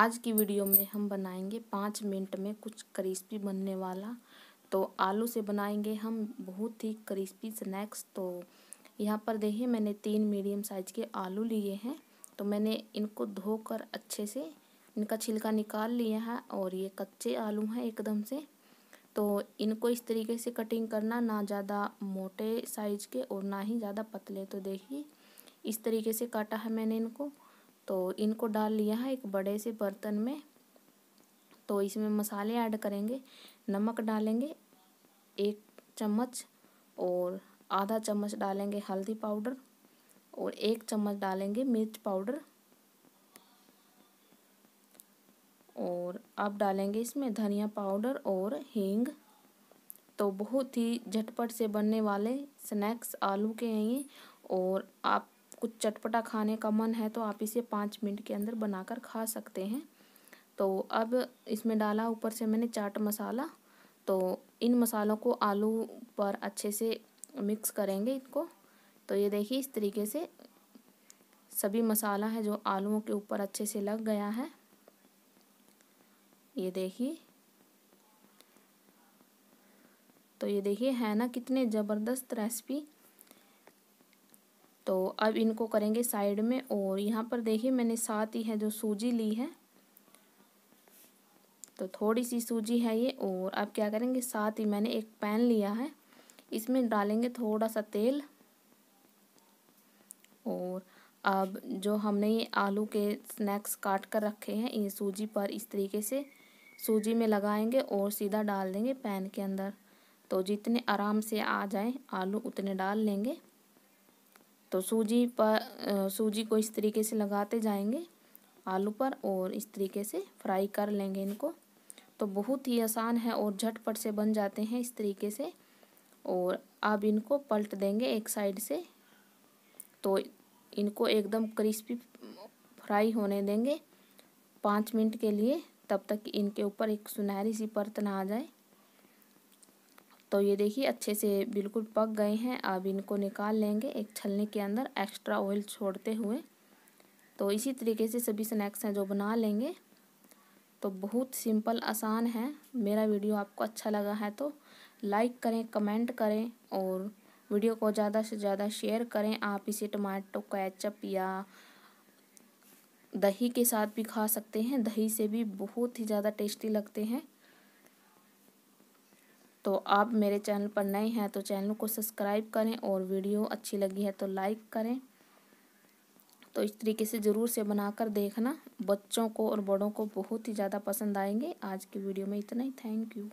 आज की वीडियो में हम बनाएंगे पाँच मिनट में कुछ क्रिस्पी बनने वाला तो आलू से बनाएंगे हम बहुत ही क्रिस्पी स्नैक्स तो यहाँ पर देखिए मैंने तीन मीडियम साइज के आलू लिए हैं तो मैंने इनको धोकर अच्छे से इनका छिलका निकाल लिया है और ये कच्चे आलू हैं एकदम से तो इनको इस तरीके से कटिंग करना ना ज़्यादा मोटे साइज के और ना ही ज़्यादा पतले तो देखिए इस तरीके से काटा है मैंने इनको तो इनको डाल लिया है एक बड़े से बर्तन में तो इसमें मसाले ऐड करेंगे नमक डालेंगे एक चम्मच और आधा चम्मच डालेंगे हल्दी पाउडर और एक चम्मच डालेंगे मिर्च पाउडर और अब डालेंगे इसमें धनिया पाउडर और हींग तो बहुत ही झटपट से बनने वाले स्नैक्स आलू के हैं ये और आप कुछ चटपटा खाने का मन है तो आप इसे पाँच मिनट के अंदर बनाकर खा सकते हैं तो अब इसमें डाला ऊपर से मैंने चाट मसाला तो इन मसालों को आलू पर अच्छे से मिक्स करेंगे इनको तो ये देखिए इस तरीके से सभी मसाला है जो आलूओं के ऊपर अच्छे से लग गया है ये देखिए तो ये देखिए है ना कितने ज़बरदस्त रेसिपी तो अब इनको करेंगे साइड में और यहाँ पर देखिए मैंने साथ ही है जो सूजी ली है तो थोड़ी सी सूजी है ये और अब क्या करेंगे साथ ही मैंने एक पैन लिया है इसमें डालेंगे थोड़ा सा तेल और अब जो हमने ये आलू के स्नैक्स काट कर रखे हैं ये सूजी पर इस तरीके से सूजी में लगाएंगे और सीधा डाल देंगे पैन के अंदर तो जितने आराम से आ जाए आलू उतने डाल लेंगे तो सूजी पर सूजी को इस तरीके से लगाते जाएंगे आलू पर और इस तरीके से फ्राई कर लेंगे इनको तो बहुत ही आसान है और झटपट से बन जाते हैं इस तरीके से और अब इनको पलट देंगे एक साइड से तो इनको एकदम क्रिस्पी फ्राई होने देंगे पाँच मिनट के लिए तब तक इनके ऊपर एक सुनहरी सी परत ना आ जाए तो ये देखिए अच्छे से बिल्कुल पक गए हैं अब इनको निकाल लेंगे एक छलने के अंदर एक्स्ट्रा ऑयल छोड़ते हुए तो इसी तरीके से सभी स्नैक्स हैं जो बना लेंगे तो बहुत सिंपल आसान है मेरा वीडियो आपको अच्छा लगा है तो लाइक करें कमेंट करें और वीडियो को ज़्यादा से ज़्यादा शेयर करें आप इसे टमाटो कैचअप या दही के साथ भी खा सकते हैं दही से भी बहुत ही ज़्यादा टेस्टी लगते हैं तो आप मेरे चैनल पर नए हैं तो चैनल को सब्सक्राइब करें और वीडियो अच्छी लगी है तो लाइक करें तो इस तरीके से ज़रूर से बनाकर देखना बच्चों को और बड़ों को बहुत ही ज़्यादा पसंद आएंगे आज की वीडियो में इतना ही थैंक यू